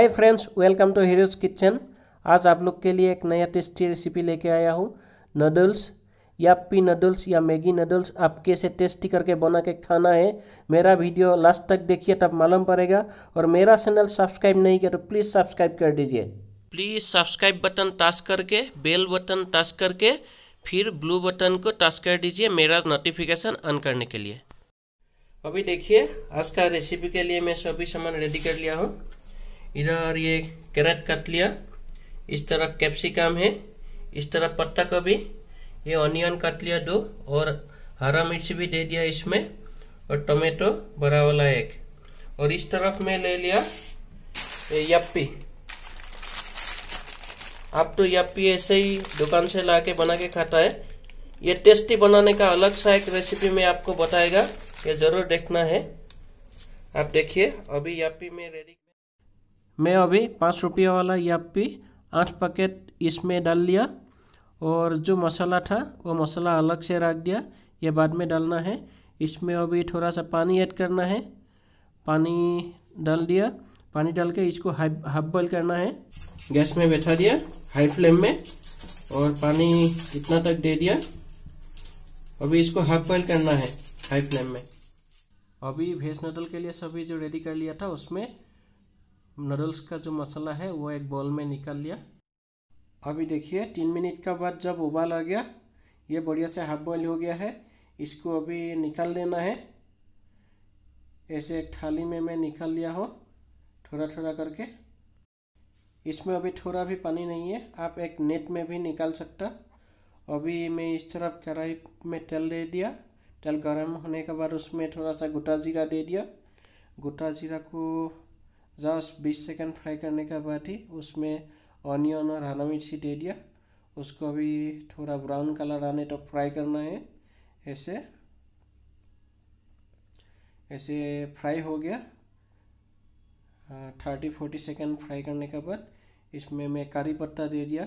hi friends welcome to heroes kitchen आज आप लोग के लिए एक नया टेस्टी रेसिपी लेके आया हूँ नूडल्स या पी नूडल्स या मैगी नूडल्स आप कैसे टेस्टी करके बना के खाना है मेरा वीडियो लास्ट तक देखिए तब मालूम पड़ेगा और मेरा चैनल सब्सक्राइब नहीं किया तो प्लीज़ सब्सक्राइब कर दीजिए प्लीज़ सब्सक्राइब बटन टच करके बेल बटन टच करके फिर ब्लू बटन को टच कर दीजिए मेरा नोटिफिकेशन ऑन करने के लिए अभी देखिए आज का रेसिपी के लिए मैं सभी सामान रेडी कर लिया हूँ इधर ये कैरेट काट लिया इस तरफ कैप्सिकम है इस तरफ पत्ता गोभी ये ऑनियन काट लिया दो और हरा मिर्च भी दे दिया इसमें और टोमेटो बड़ा वाला एक और इस तरफ मैं ले लिया यप्पी आप तो यप्पी ऐसे ही दुकान से ला के बना के खाता है ये टेस्टी बनाने का अलग सा एक रेसिपी में आपको बताएगा ये जरूर देखना है आप देखिए अभी यप्पी में रेडी મે ઓબી 5 રૂપિયા વાલા યપી આઠ પેકેટ ઇસમે ડાલ લિયા ઓર જો મસાલા થા વો મસાલા અલગ સે રાખ દિયા યે બાદ મે ડાલના હે ઇસમે ઓબી થોરા સા પાણી એડ karna hai પાણી ડાલ દિયા પાણી ડાલ કે ઇસકો હબબલ karna hai ગેસ મે બેઠા દિયા હાઈ ફ્લેમ મે ઓર પાણી jitna tak de diya ઓબી ઇસકો હબબલ karna hai હાઈ ફ્લેમ મે ઓબી વેસ નૂડલ કે લિયે સભી જો રેડી કર લિયા થા ઉસમે नूडल्स का जो मसाला है वो एक बॉल में निकाल लिया अभी देखिए तीन मिनट का बाद जब उबाल आ गया ये बढ़िया से हाफ बॉयल हो गया है इसको अभी निकाल लेना है ऐसे एक थाली में मैं निकाल लिया हूँ थोड़ा थोड़ा करके इसमें अभी थोड़ा भी पानी नहीं है आप एक नेट में भी निकाल सकता अभी मैं इस तरफ कढ़ाई में तेल दे दिया तेल गर्म होने के बाद उसमें थोड़ा सा गोटा जीरा दे दिया गोटा जीरा को जस्ट बीस सेकंड फ्राई करने के बाद ही उसमें ऑनियन और हरा मिर्ची दे दिया उसको अभी थोड़ा ब्राउन कलर आने तक तो फ्राई करना है ऐसे ऐसे फ्राई हो गया थर्टी फोर्टी सेकेंड फ्राई करने के बाद इसमें मैं करी पत्ता दे दिया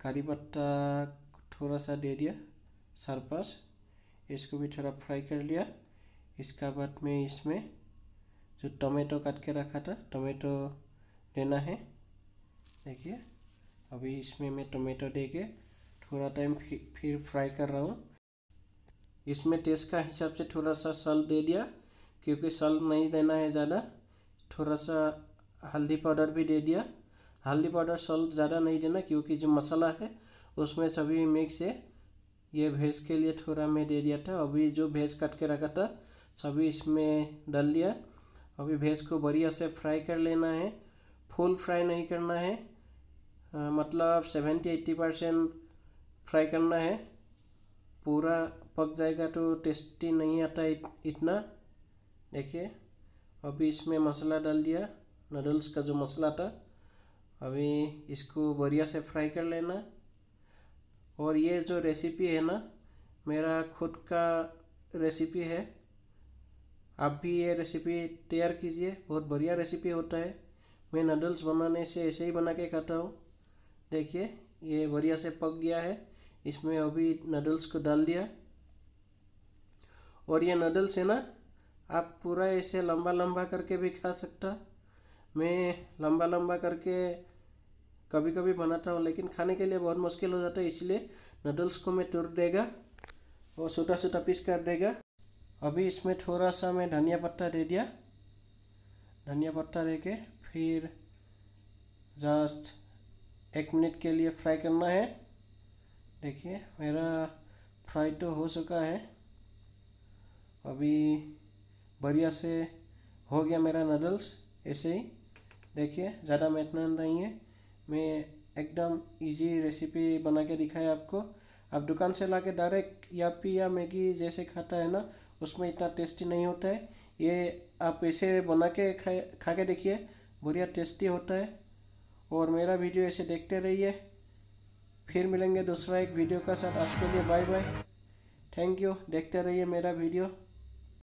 करी पत्ता थोड़ा सा दे दिया सरपस इसको भी थोड़ा फ्राई कर लिया इसका बाद में इसमें जो टमेटो काट के रखा था टमेटो लेना है देखिए अभी इसमें मैं टमेटो दे के थोड़ा टाइम फिर फ्राई कर रहा हूँ इसमें टेस्ट का हिसाब से थोड़ा सा सल दे दिया क्योंकि सल नहीं देना है ज़्यादा थोड़ा सा हल्दी पाउडर भी दे दिया हल्दी पाउडर सल ज़्यादा नहीं देना क्योंकि जो मसाला है उसमें सभी मिक्स है ये भैंस के लिए थोड़ा मैं दे दिया था अभी जो भैंस काट के रखा था सभी इसमें डाल दिया अभी भेज को बढ़िया से फ्राई कर लेना है फुल फ्राई नहीं करना है आ, मतलब सेवेंटी एट्टी परसेंट फ्राई करना है पूरा पक जाएगा तो टेस्टी नहीं आता इत, इतना देखिए अभी इसमें मसाला डाल दिया नूडल्स का जो मसाला था अभी इसको बढ़िया से फ्राई कर लेना और ये जो रेसिपी है ना मेरा खुद का रेसिपी है आप भी ये रेसिपी तैयार कीजिए बहुत बढ़िया रेसिपी होता है मैं नूडल्स बनाने से ऐसे ही बना के खाता हूँ देखिए ये बढ़िया से पक गया है इसमें अभी नूडल्स को डाल दिया और ये नूडल्स है ना आप पूरा ऐसे लंबा लंबा करके भी खा सकता मैं लंबा लंबा करके कभी कभी बनाता हूँ लेकिन खाने के लिए बहुत मुश्किल हो जाता है इसलिए नूडल्स को मैं तुर देगा और छोटा छोटा पीस कर देगा अभी इसमें थोड़ा सा मैं धनिया पत्ता दे दिया धनिया पत्ता दे के फिर जस्ट एक मिनट के लिए फ्राई करना है देखिए मेरा फ्राई तो हो चुका है अभी बढ़िया से हो गया मेरा नूडल्स ऐसे ही देखिए ज़्यादा मेहनत नहीं है मैं एकदम इजी रेसिपी बना के दिखाया आपको आप दुकान से ला के डायरेक्ट या पी या मैगी जैसे खाता है ना उसमें इतना टेस्टी नहीं होता है ये आप ऐसे बना के खा खा के देखिए बढ़िया टेस्टी होता है और मेरा वीडियो ऐसे देखते रहिए फिर मिलेंगे दूसरा एक वीडियो का साथ आज के लिए बाय बाय थैंक यू देखते रहिए मेरा वीडियो